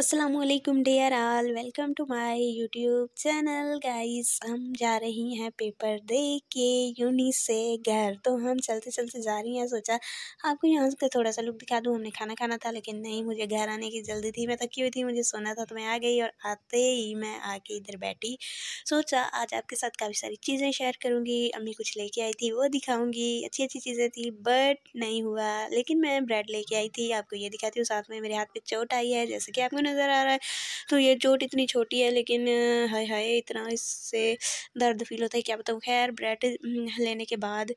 असलम डेयर आल welcome to my YouTube channel guys हम जा रही हैं पेपर दे के यूनी से घर तो हम चलते चलते जा रही हैं सोचा आपको यहाँ से थोड़ा सा लुक दिखा दूँ हमने खाना खाना था लेकिन नहीं मुझे घर आने की जल्दी थी मैं थकी हुई थी मुझे सोना था तो मैं आ गई और आते ही मैं आके इधर बैठी सोचा आज आपके साथ काफ़ी सारी चीज़ें शेयर करूँगी अम्मी कुछ लेके आई थी वो दिखाऊँगी अच्छी अच्छी चीज़ें थी बट नहीं हुआ लेकिन मैं ब्रेड लेके आई थी आपको ये दिखाती हूँ साथ में मेरे हाथ पर चोट आई है जैसे कि आपको नज़र आ रहा है तो ये चोट इतनी छोटी है लेकिन हाय हाय इतना इससे दर्द फील होता है क्या बताऊँ खैर ब्रेड लेने के बाद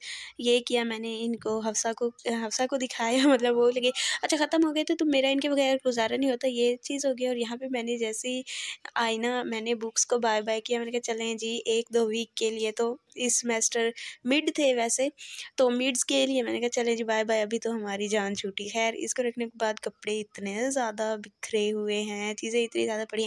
ये किया मैंने इनको हफ्सा को हफ्सा को दिखाया मतलब वो लगे अच्छा ख़त्म हो गए थे तो मेरा इनके बगैर गुजारा नहीं होता ये चीज़ हो गई और यहाँ पर मैंने जैसी आई ना मैंने बुक्स को बाय बाय किया मैंने कहा चलें जी एक दो वीक के लिए तो इस सेमेस्टर मिड थे वैसे तो मिड्स के लिए मैंने कहा चले जी बाय बाय अभी तो हमारी जान छूटी खैर इसको रखने के बाद कपड़े इतने ज़्यादा बिखरे हुए हुए हैं चीज़ें इतनी ज़्यादा पड़ी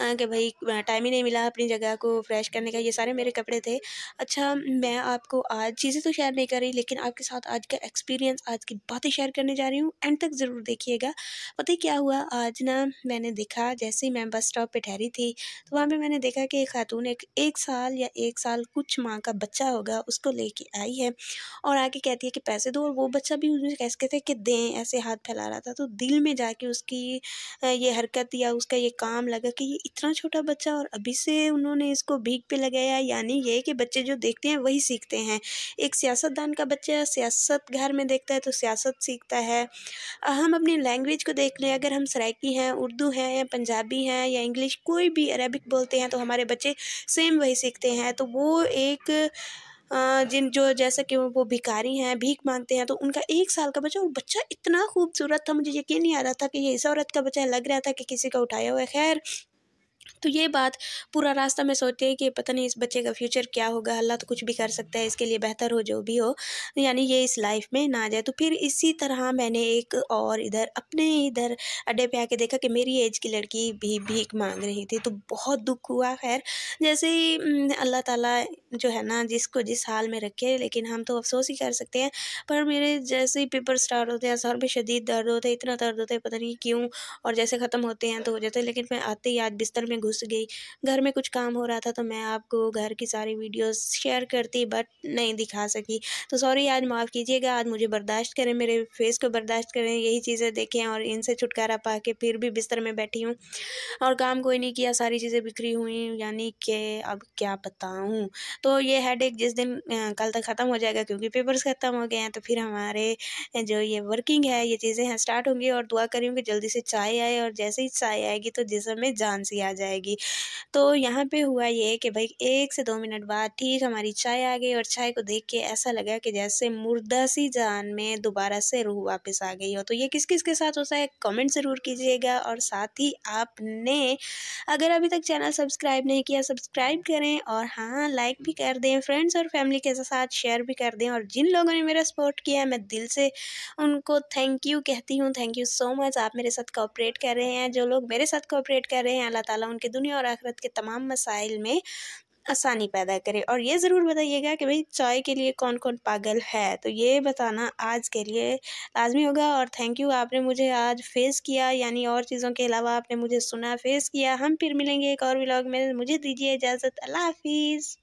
हैं कि भाई टाइम ही नहीं मिला अपनी जगह को फ्रेश करने का ये सारे मेरे कपड़े थे अच्छा मैं आपको आज चीज़ें तो शेयर नहीं कर रही लेकिन आपके साथ आज का एक्सपीरियंस आज की बातें शेयर करने जा रही हूँ एंड तक ज़रूर देखिएगा पता ही क्या हुआ आज ना मैंने देखा जैसे ही मैं बस स्टॉप पर ठहरी थी तो वहाँ पर मैंने देखा कि एक खातून एक एक साल या एक साल कुछ माह का बच्चा होगा उसको लेके आई है और आके कहती है कि पैसे दो और वो बच्चा भी कह सकते थे कि दें ऐसे हाथ फैला रहा था तो दिल में जाके उसकी ये हर बरकत या उसका ये काम लगा कि ये इतना छोटा बच्चा और अभी से उन्होंने इसको भीख पे लगाया यानी ये कि बच्चे जो देखते हैं वही सीखते हैं एक सियासतदान का बच्चा सियासत घर में देखता है तो सियासत सीखता है हम अपनी लैंग्वेज को देख लें अगर हम सराइकी हैं उर्दू हैं या पंजाबी हैं या इंग्लिश कोई भी अरेबिक बोलते हैं तो हमारे बच्चे सेम वही सीखते हैं तो वो एक जिन जो जैसा कि वो भिखारी हैं भीख मांगते हैं तो उनका एक साल का बच्चा और बच्चा इतना खूबसूरत था मुझे यकीन नहीं आ रहा था कि ये इस औरत का बच्चा लग रहा था कि किसी का उठाया हुआ है खैर तो ये बात पूरा रास्ता में सोचते हैं कि पता नहीं इस बच्चे का फ्यूचर क्या होगा अल्लाह तो कुछ भी कर सकता है इसके लिए बेहतर हो जो भी हो यानी ये इस लाइफ में ना आ जाए तो फिर इसी तरह मैंने एक और इधर अपने इधर अड्डे पे आके देखा कि मेरी एज की लड़की भी भीख मांग रही थी तो बहुत दुख हुआ खैर जैसे ही अल्लाह ताला जो है ना जिसको जिस हाल में रखे लेकिन हम तो अफसोस ही कर सकते हैं पर मेरे जैसे ही पेपर स्टार्ट होते हैं सर में शदीद दर्द होते है इतना दर्द होता है पता नहीं क्यों और जैसे ख़त्म होते हैं तो हो जाते हैं लेकिन मैं आते ही आज बिस्तर में घुस गई घर में कुछ काम हो रहा था तो मैं आपको घर की सारी वीडियोस शेयर करती बट नहीं दिखा सकी तो सॉरी आज माफ़ कीजिएगा आज मुझे बर्दाश्त करें मेरे फेस को बर्दाश्त करें यही चीज़ें देखें और इनसे छुटकारा पा के फिर भी बिस्तर में बैठी हूँ और काम कोई नहीं किया सारी चीज़ें बिखरी हुई यानी कि अब क्या बताऊँ तो ये हेड जिस दिन कल तक ख़त्म हो जाएगा क्योंकि पेपर्स ख़त्म हो गए हैं तो फिर हमारे जो ये वर्किंग है ये चीज़ें हैं स्टार्ट होंगी और दुआ करी कि जल्दी से चाय आए और जैसे ही चाय आएगी तो जिसमें जान सी आ जाए जाएगी तो यहाँ पे हुआ ये कि भाई एक से दो मिनट बाद ठीक हमारी चाय आ गई और चाय को देख के ऐसा लगा कि जैसे मुर्दा सी जान में दोबारा से रूह वापस आ गई हो तो ये किस किस के साथ होता है कमेंट ज़रूर कीजिएगा और साथ ही आपने अगर अभी तक चैनल सब्सक्राइब नहीं किया सब्सक्राइब करें और हाँ लाइक भी कर दें फ्रेंड्स और फैमिली के साथ शेयर भी कर दें और जिन लोगों ने मेरा सपोर्ट किया है मैं दिल से उनको थैंक यू कहती हूँ थैंक यू सो मच आप मेरे साथ कॉपरेट कर रहे हैं जो लोग मेरे साथ कॉपरेट कर रहे हैं अल्लाह ताला उनके दुनिया और आखिरत के तमाम मसाइल में आसानी पैदा करे और ये ज़रूर बताइएगा कि भाई चाय के लिए कौन कौन पागल है तो ये बताना आज के लिए लाजमी होगा और थैंक यू आपने मुझे आज फेस किया यानी और चीज़ों के अलावा आपने मुझे सुना फेस किया हम फिर मिलेंगे एक और व्लॉग में मुझे दीजिए इजाज़त अल्लाह हाफिज़